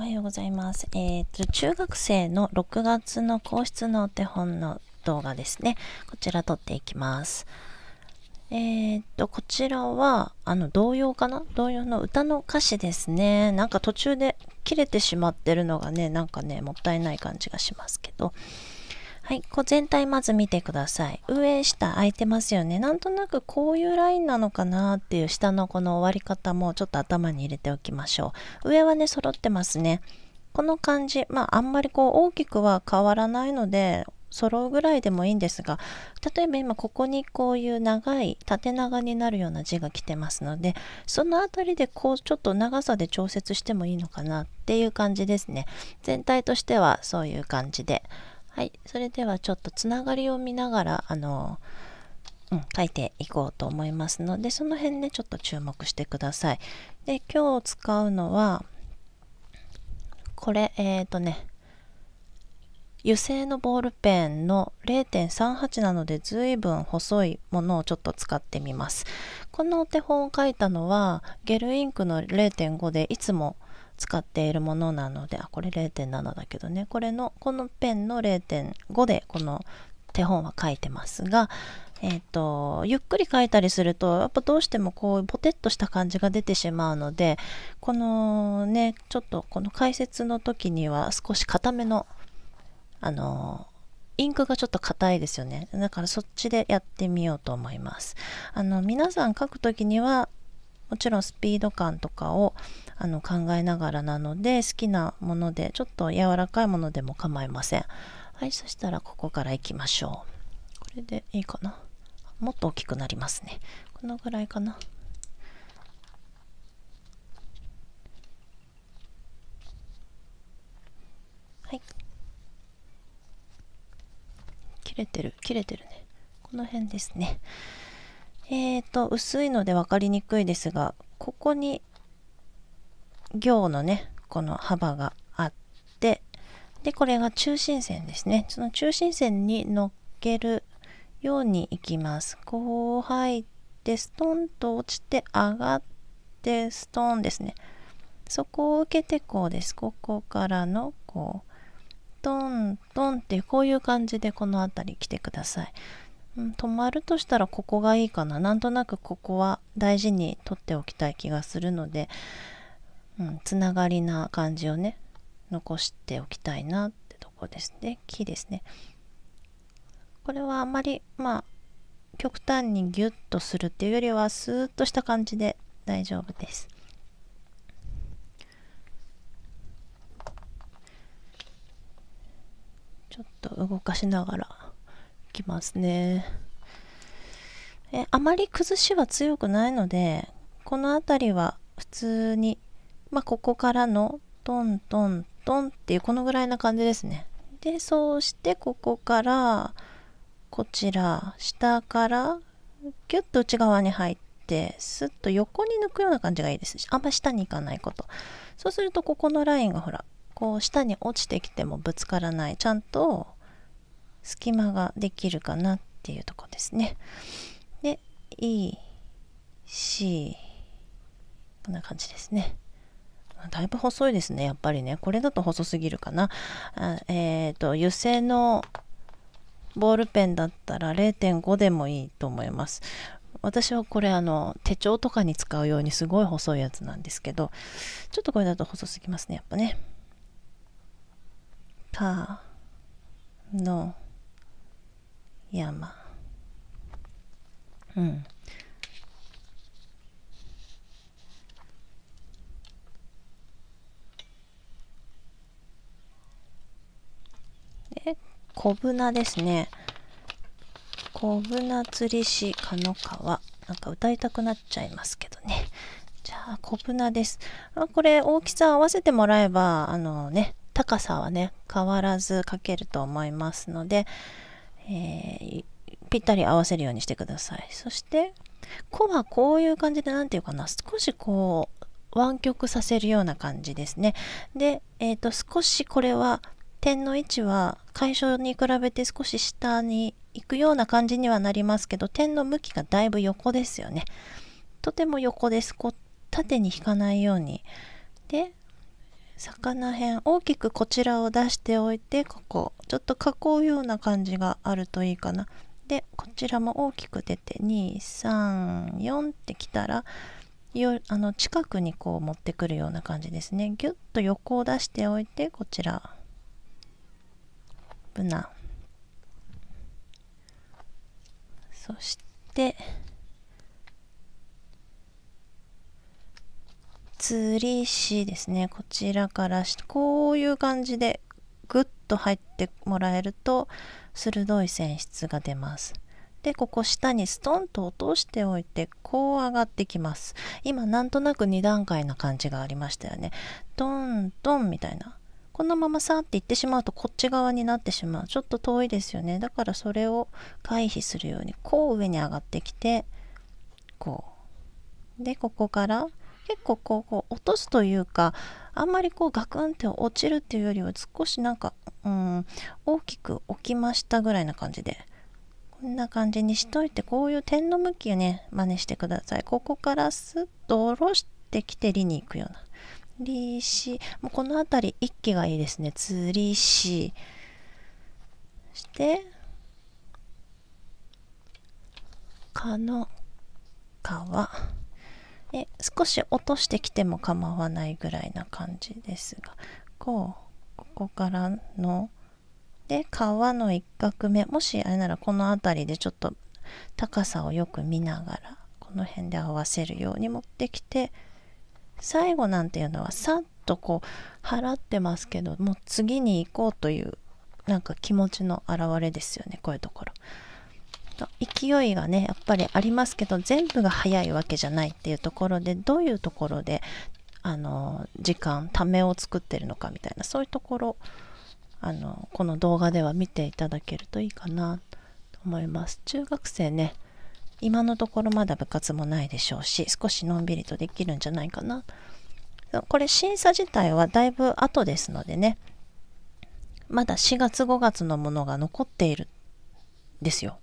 おはようございます。えっ、ー、と、中学生の6月の皇室のお手本の動画ですね。こちら撮っていきます。えっ、ー、と、こちらは、あの、童謡かな童謡の歌の歌詞ですね。なんか途中で切れてしまってるのがね、なんかね、もったいない感じがしますけど。はい、こう全体まず見てください。上下空いてますよね。なんとなくこういうラインなのかなっていう下のこの終わり方もちょっと頭に入れておきましょう。上はね、揃ってますね。この感じ、まああんまりこう大きくは変わらないので、揃うぐらいでもいいんですが例えば今ここにこういう長い縦長になるような字が来てますのでその辺りでこうちょっと長さで調節してもいいのかなっていう感じですね全体としてはそういう感じではいそれではちょっとつながりを見ながらあのうん、書いていこうと思いますのでその辺ねちょっと注目してください。で今日使うのはこれえっ、ー、とね油性のボールペンの0.38なので随分細いものをちょっと使ってみます。このお手本を書いたのはゲルインクの0.5でいつも使っているものなのであこれ0.7だけどねこれのこのペンの0.5でこの手本は書いてますが、えーと、ゆっくり書いたりするとやっぱどうしてもこうボテッとした感じが出てしまうのでこのねちょっとこの解説の時には少し固めのあのインクがちょっと固いですよねだからそっちでやってみようと思いますあの皆さん書く時にはもちろんスピード感とかをあの考えながらなので好きなものでちょっと柔らかいものでも構いませんはいそしたらここからいきましょうこれでいいかなもっと大きくなりますねこのぐらいかなはい切れてる切れてるねこの辺ですねえーと薄いので分かりにくいですがここに行のねこの幅があってでこれが中心線ですねその中心線に乗っけるようにいきますこう入ってストンと落ちて上がってストーンですねそこを受けてこうですここからのこうトントンってこういう感じでこの辺り来てください、うん、止まるとしたらここがいいかななんとなくここは大事に取っておきたい気がするのでうん、つながりな感じをね残しておきたいなってとこですね木ですねこれはあまりまあ極端にギュッとするっていうよりはスーッとした感じで大丈夫ですちょっと動かしながらいきますねえあまり崩しは強くないのでこの辺りは普通にまあ、ここからのトントントンっていうこのぐらいな感じですね。でそうしてここからこちら下からギュッと内側に入ってスッと横に抜くような感じがいいですあんま下に行かないことそうするとここのラインがほらこう下に落ちてきてもぶつからないちゃんと隙間ができるかなっていうとこですねで EC こんな感じですねだいぶ細いですね、やっぱりね。これだと細すぎるかな。えっ、ー、と、油性のボールペンだったら0.5でもいいと思います。私はこれあの手帳とかに使うようにすごい細いやつなんですけどちょっとこれだと細すぎますねやっぱね。ーの山うん小舟ですね。小舟釣り師かの川。なんか歌いたくなっちゃいますけどね。じゃあ、小舟です。あこれ、大きさ合わせてもらえば、あのね、高さはね、変わらず書けると思いますので、えー、ぴったり合わせるようにしてください。そして、子はこういう感じで、何て言うかな、少しこう、湾曲させるような感じですね。で、えっ、ー、と、少しこれは点の位置は解消に比べて少し下に行くような感じにはなりますけど点の向きがだいぶ横ですよね。とても横です。こう縦に引かないように。で魚辺大きくこちらを出しておいてここちょっと囲うような感じがあるといいかな。でこちらも大きく出て234ってきたらよあの近くにこう持ってくるような感じですね。ぎゅっと横を出しておいてこちらブナそして釣りしですねこちらからこういう感じでグッと入ってもらえると鋭い線質が出ますでここ下にストンと落としておいてこう上がってきます今なんとなく2段階な感じがありましたよねトントンみたいなこのままさーって行ってしまうとこっち側になってしまうちょっと遠いですよねだからそれを回避するようにこう上に上がってきてこうでここから結構こうこう落とすというかあんまりこうガクンって落ちるっていうよりは少しなんかうん大きく起きましたぐらいな感じでこんな感じにしといてこういう点の向きをね真似してくださいここからスッと下ろしてきて理に行くようなりしもうこの辺り一気がいいですね釣りししてかの皮え少し落としてきても構わないぐらいな感じですがこうここからので川の一画目もしあれならこの辺りでちょっと高さをよく見ながらこの辺で合わせるように持ってきて最後なんていうのはさっとこう払ってますけどもう次に行こうというなんか気持ちの表れですよねこういうところ。勢いがねやっぱりありますけど全部が早いわけじゃないっていうところでどういうところであの時間ためを作ってるのかみたいなそういうところあのこの動画では見ていただけるといいかなと思います。中学生ね今のところまだ部活もないでしょうし少しのんびりとできるんじゃないかなこれ審査自体はだいぶ後ですのでねまだ4月5月のものが残っているですよ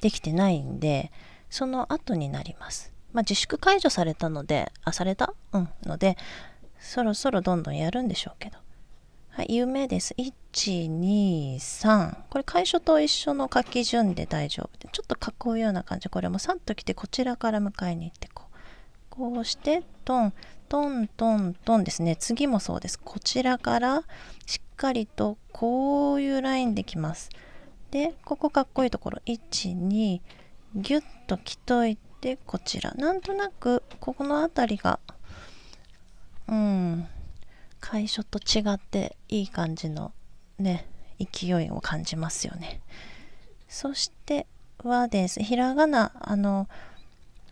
できてないんでその後になりますまあ自粛解除されたのであされたうんのでそろそろどんどんやるんでしょうけどはい、夢です。123これ楷書と一緒の書き順で大丈夫でちょっと囲うような感じこれもさっと来てこちらから迎えに行ってこうこうしてトントントントンですね次もそうですこちらからしっかりとこういうラインできますでここかっこいいところ12ギュッと来といてこちらなんとなくここの辺りがうん会初と違っていい感じのね勢いを感じますよねそして和」ですひらがなあの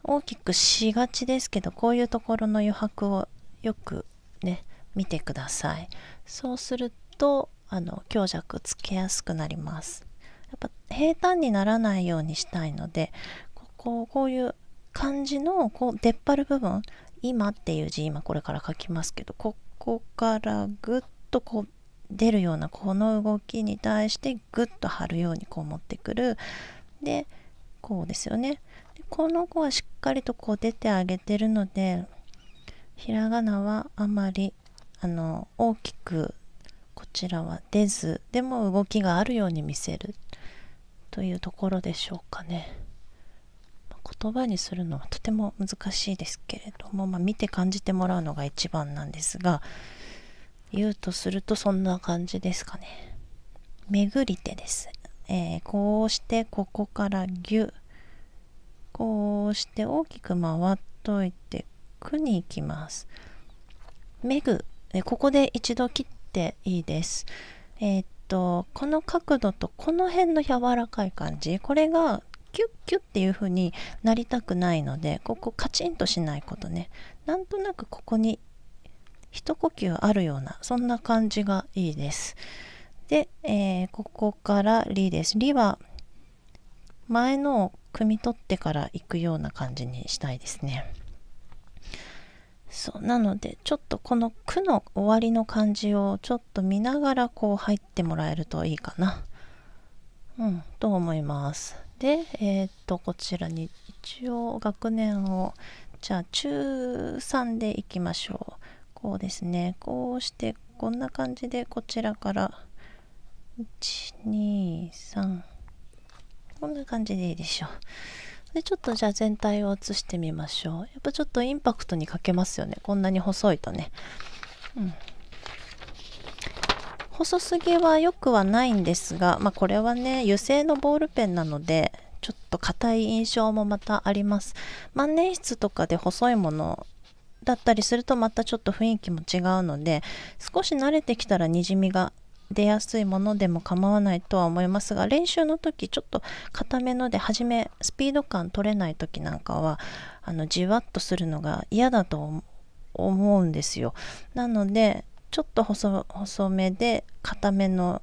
大きくしがちですけどこういうところの余白をよくね見てくださいそうするとあの強弱つけやすくなりますやっぱ平坦にならないようにしたいのでこここういう漢字のこう出っ張る部分「今」っていう字今これから書きますけどここからぐっとこう出るようなこの動きに対してぐっと張るようにこう持ってくるでこうですよねでこの子はしっかりとこう出てあげてるのでひらがなはあまりあの大きくこちらは出ずでも動きがあるように見せるというところでしょうかね。言葉にするのはとても難しいですけれども、まあ、見て感じてもらうのが一番なんですが言うとするとそんな感じですかね。巡り手です。えー、こうしてここからぎゅこうして大きく回っといてくに行きます。めぐ、えここで一度切っていいです。えー、っとこの角度とこの辺の柔らかい感じこれがキュッキュッっていう風になりたくないのでここカチンとしないことねなんとなくここに一呼吸あるようなそんな感じがいいですで、えー、ここからリですり」は前のを汲み取ってから行くような感じにしたいですねそうなのでちょっとこの「く」の終わりの感じをちょっと見ながらこう入ってもらえるといいかなうんと思いますで、えっ、ー、と、こちらに一応学年を、じゃあ中3でいきましょう。こうですね。こうして、こんな感じでこちらから、1、2、3。こんな感じでいいでしょう。で、ちょっとじゃあ全体を写してみましょう。やっぱちょっとインパクトに欠けますよね。こんなに細いとね。うん。細すぎは良くはないんですが、まあ、これはね油性のボールペンなのでちょっと硬い印象もまたあります万年筆とかで細いものだったりするとまたちょっと雰囲気も違うので少し慣れてきたらにじみが出やすいものでも構わないとは思いますが練習の時ちょっと固めので初めスピード感取れない時なんかはあのじわっとするのが嫌だと思うんですよなのでちょっと細細めで固めの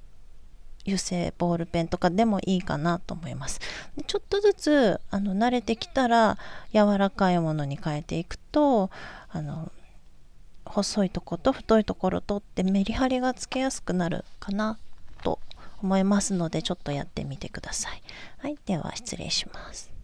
油性ボールペンとかでもいいかなと思いますちょっとずつあの慣れてきたら柔らかいものに変えていくとあの細いとこと太いところとってメリハリがつけやすくなるかなと思いますのでちょっとやってみてください。はい、では失礼します。